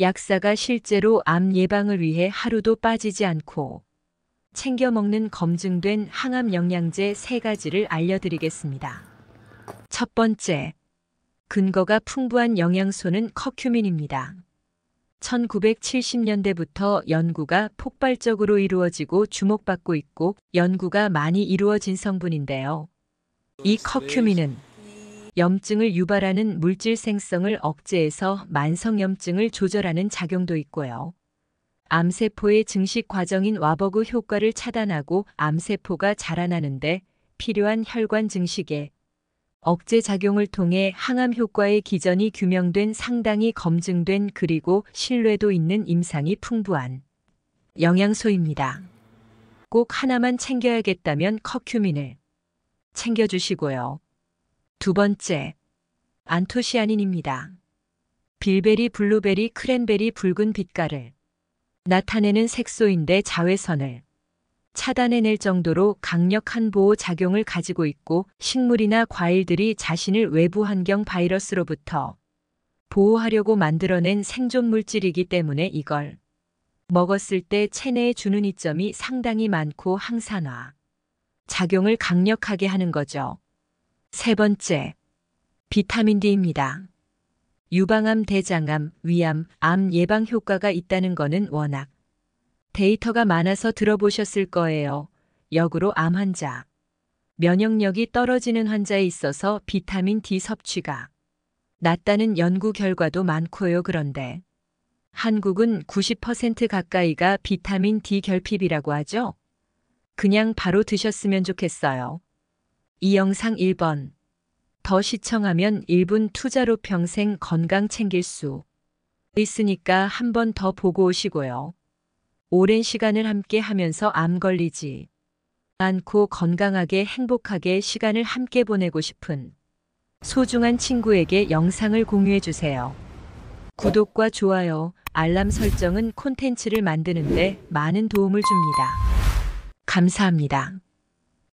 약사가 실제로 암 예방을 위해 하루도 빠지지 않고 챙겨 먹는 검증된 항암 영양제 3가지를 알려드리겠습니다. 첫 번째, 근거가 풍부한 영양소는 커큐민입니다. 1970년대부터 연구가 폭발적으로 이루어지고 주목받고 있고 연구가 많이 이루어진 성분인데요. 이 커큐민은 염증을 유발하는 물질 생성을 억제해서 만성염증을 조절하는 작용도 있고요. 암세포의 증식 과정인 와버그 효과를 차단하고 암세포가 자라나는데 필요한 혈관 증식에 억제 작용을 통해 항암 효과의 기전이 규명된 상당히 검증된 그리고 신뢰도 있는 임상이 풍부한 영양소입니다. 꼭 하나만 챙겨야겠다면 커큐민을 챙겨주시고요. 두 번째, 안토시아닌입니다. 빌베리, 블루베리, 크랜베리 붉은 빛깔을 나타내는 색소인데 자외선을 차단해낼 정도로 강력한 보호 작용을 가지고 있고 식물이나 과일들이 자신을 외부 환경 바이러스로부터 보호하려고 만들어낸 생존 물질이기 때문에 이걸 먹었을 때 체내에 주는 이점이 상당히 많고 항산화 작용을 강력하게 하는 거죠. 세 번째, 비타민 D입니다. 유방암, 대장암, 위암, 암 예방 효과가 있다는 거는 워낙 데이터가 많아서 들어보셨을 거예요. 역으로 암 환자. 면역력이 떨어지는 환자에 있어서 비타민 D 섭취가 낮다는 연구 결과도 많고요. 그런데 한국은 90% 가까이가 비타민 D 결핍이라고 하죠. 그냥 바로 드셨으면 좋겠어요. 이 영상 1번. 더 시청하면 1분 투자로 평생 건강 챙길 수 있으니까 한번 더 보고 오시고요. 오랜 시간을 함께 하면서 암 걸리지 않고 건강하게 행복하게 시간을 함께 보내고 싶은 소중한 친구에게 영상을 공유해 주세요. 구독과 좋아요, 알람 설정은 콘텐츠를 만드는데 많은 도움을 줍니다. 감사합니다.